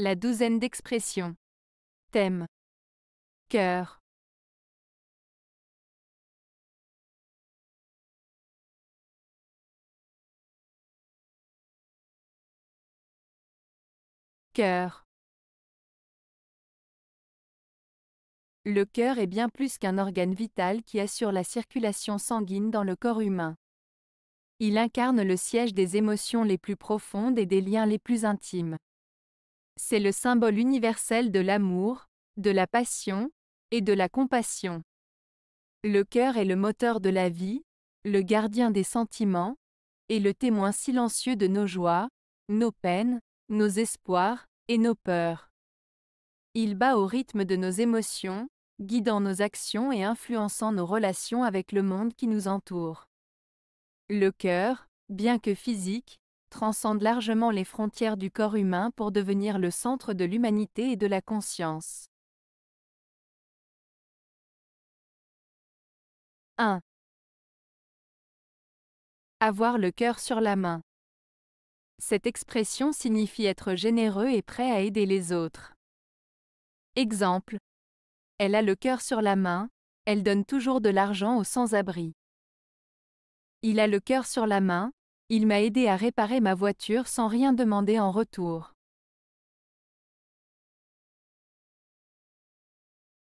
La douzaine d'expressions. Thème. Cœur. Cœur. Le cœur est bien plus qu'un organe vital qui assure la circulation sanguine dans le corps humain. Il incarne le siège des émotions les plus profondes et des liens les plus intimes. C'est le symbole universel de l'amour, de la passion et de la compassion. Le cœur est le moteur de la vie, le gardien des sentiments, et le témoin silencieux de nos joies, nos peines, nos espoirs et nos peurs. Il bat au rythme de nos émotions, guidant nos actions et influençant nos relations avec le monde qui nous entoure. Le cœur, bien que physique, transcende largement les frontières du corps humain pour devenir le centre de l'humanité et de la conscience. 1. Avoir le cœur sur la main. Cette expression signifie être généreux et prêt à aider les autres. Exemple. Elle a le cœur sur la main, elle donne toujours de l'argent aux sans-abri. Il a le cœur sur la main, il m'a aidé à réparer ma voiture sans rien demander en retour.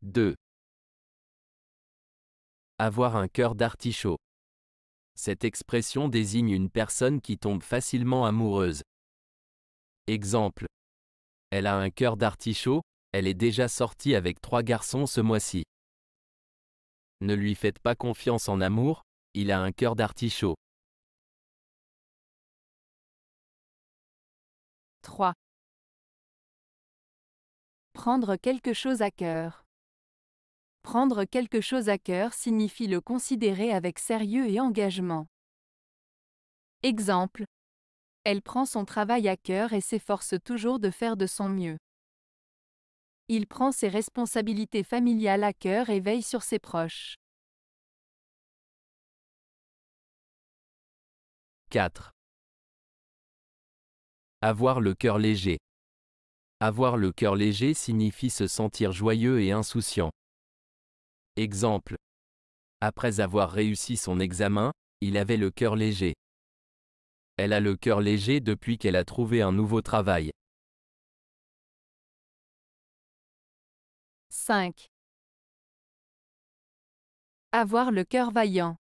2. Avoir un cœur d'artichaut. Cette expression désigne une personne qui tombe facilement amoureuse. Exemple. Elle a un cœur d'artichaut, elle est déjà sortie avec trois garçons ce mois-ci. Ne lui faites pas confiance en amour, il a un cœur d'artichaut. 3. Prendre quelque chose à cœur. Prendre quelque chose à cœur signifie le considérer avec sérieux et engagement. Exemple. Elle prend son travail à cœur et s'efforce toujours de faire de son mieux. Il prend ses responsabilités familiales à cœur et veille sur ses proches. 4. Avoir le cœur léger. Avoir le cœur léger signifie se sentir joyeux et insouciant. Exemple. Après avoir réussi son examen, il avait le cœur léger. Elle a le cœur léger depuis qu'elle a trouvé un nouveau travail. 5. Avoir le cœur vaillant.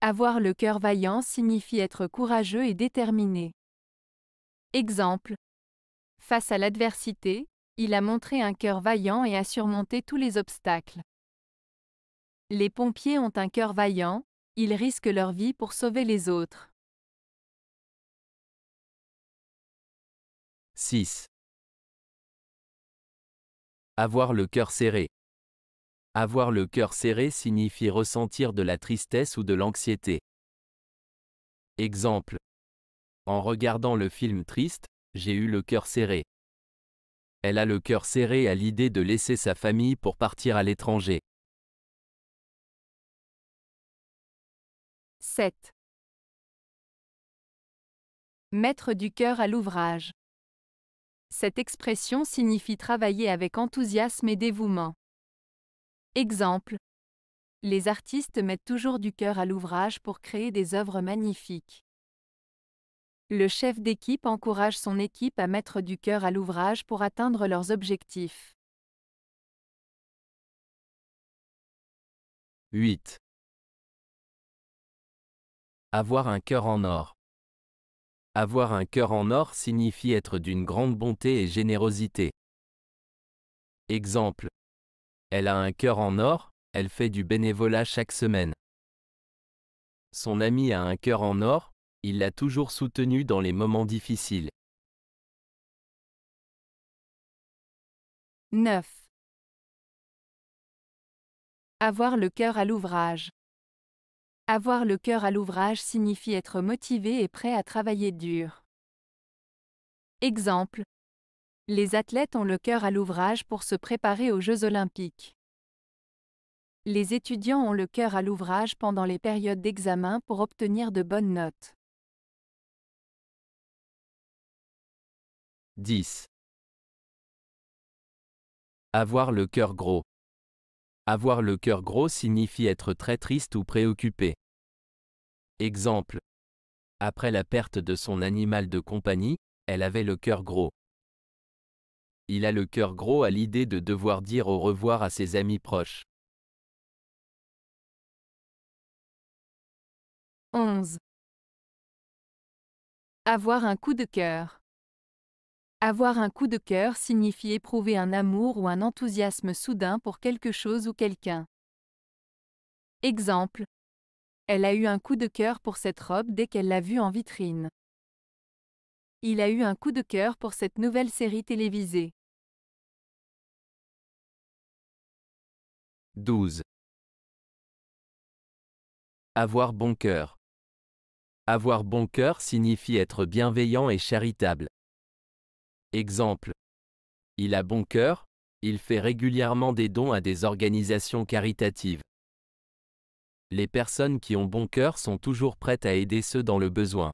Avoir le cœur vaillant signifie être courageux et déterminé. Exemple. Face à l'adversité, il a montré un cœur vaillant et a surmonté tous les obstacles. Les pompiers ont un cœur vaillant, ils risquent leur vie pour sauver les autres. 6. Avoir le cœur serré. Avoir le cœur serré signifie ressentir de la tristesse ou de l'anxiété. Exemple. En regardant le film triste, j'ai eu le cœur serré. Elle a le cœur serré à l'idée de laisser sa famille pour partir à l'étranger. 7. Mettre du cœur à l'ouvrage. Cette expression signifie travailler avec enthousiasme et dévouement. Exemple. Les artistes mettent toujours du cœur à l'ouvrage pour créer des œuvres magnifiques. Le chef d'équipe encourage son équipe à mettre du cœur à l'ouvrage pour atteindre leurs objectifs. 8. Avoir un cœur en or. Avoir un cœur en or signifie être d'une grande bonté et générosité. Exemple. Elle a un cœur en or, elle fait du bénévolat chaque semaine. Son ami a un cœur en or, il l'a toujours soutenu dans les moments difficiles. 9. Avoir le cœur à l'ouvrage. Avoir le cœur à l'ouvrage signifie être motivé et prêt à travailler dur. Exemple. Les athlètes ont le cœur à l'ouvrage pour se préparer aux Jeux olympiques. Les étudiants ont le cœur à l'ouvrage pendant les périodes d'examen pour obtenir de bonnes notes. 10. Avoir le cœur gros. Avoir le cœur gros signifie être très triste ou préoccupé. Exemple. Après la perte de son animal de compagnie, elle avait le cœur gros. Il a le cœur gros à l'idée de devoir dire au revoir à ses amis proches. 11. Avoir un coup de cœur. Avoir un coup de cœur signifie éprouver un amour ou un enthousiasme soudain pour quelque chose ou quelqu'un. Exemple. Elle a eu un coup de cœur pour cette robe dès qu'elle l'a vue en vitrine. Il a eu un coup de cœur pour cette nouvelle série télévisée. 12. Avoir bon cœur. Avoir bon cœur signifie être bienveillant et charitable. Exemple. Il a bon cœur, il fait régulièrement des dons à des organisations caritatives. Les personnes qui ont bon cœur sont toujours prêtes à aider ceux dans le besoin.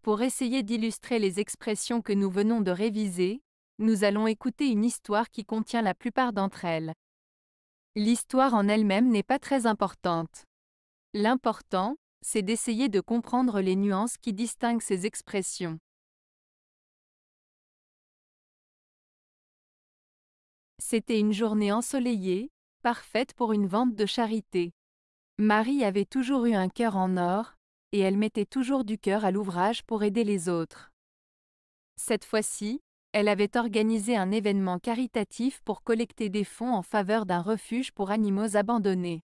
Pour essayer d'illustrer les expressions que nous venons de réviser, nous allons écouter une histoire qui contient la plupart d'entre elles. L'histoire en elle-même n'est pas très importante. L'important, c'est d'essayer de comprendre les nuances qui distinguent ces expressions. C'était une journée ensoleillée, parfaite pour une vente de charité. Marie avait toujours eu un cœur en or, et elle mettait toujours du cœur à l'ouvrage pour aider les autres. Cette fois-ci, elle avait organisé un événement caritatif pour collecter des fonds en faveur d'un refuge pour animaux abandonnés.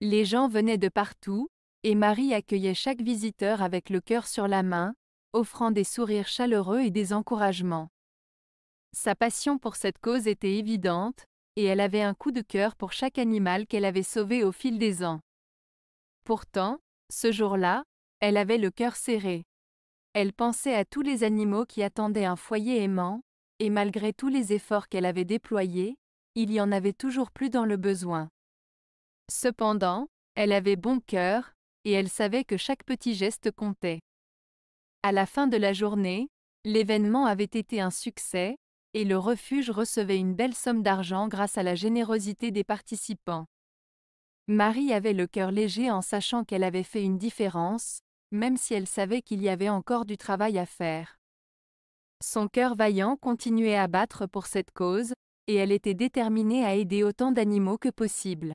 Les gens venaient de partout, et Marie accueillait chaque visiteur avec le cœur sur la main, offrant des sourires chaleureux et des encouragements. Sa passion pour cette cause était évidente, et elle avait un coup de cœur pour chaque animal qu'elle avait sauvé au fil des ans. Pourtant, ce jour-là, elle avait le cœur serré. Elle pensait à tous les animaux qui attendaient un foyer aimant, et malgré tous les efforts qu'elle avait déployés, il y en avait toujours plus dans le besoin. Cependant, elle avait bon cœur, et elle savait que chaque petit geste comptait. À la fin de la journée, l'événement avait été un succès, et le refuge recevait une belle somme d'argent grâce à la générosité des participants. Marie avait le cœur léger en sachant qu'elle avait fait une différence, même si elle savait qu'il y avait encore du travail à faire. Son cœur vaillant continuait à battre pour cette cause, et elle était déterminée à aider autant d'animaux que possible.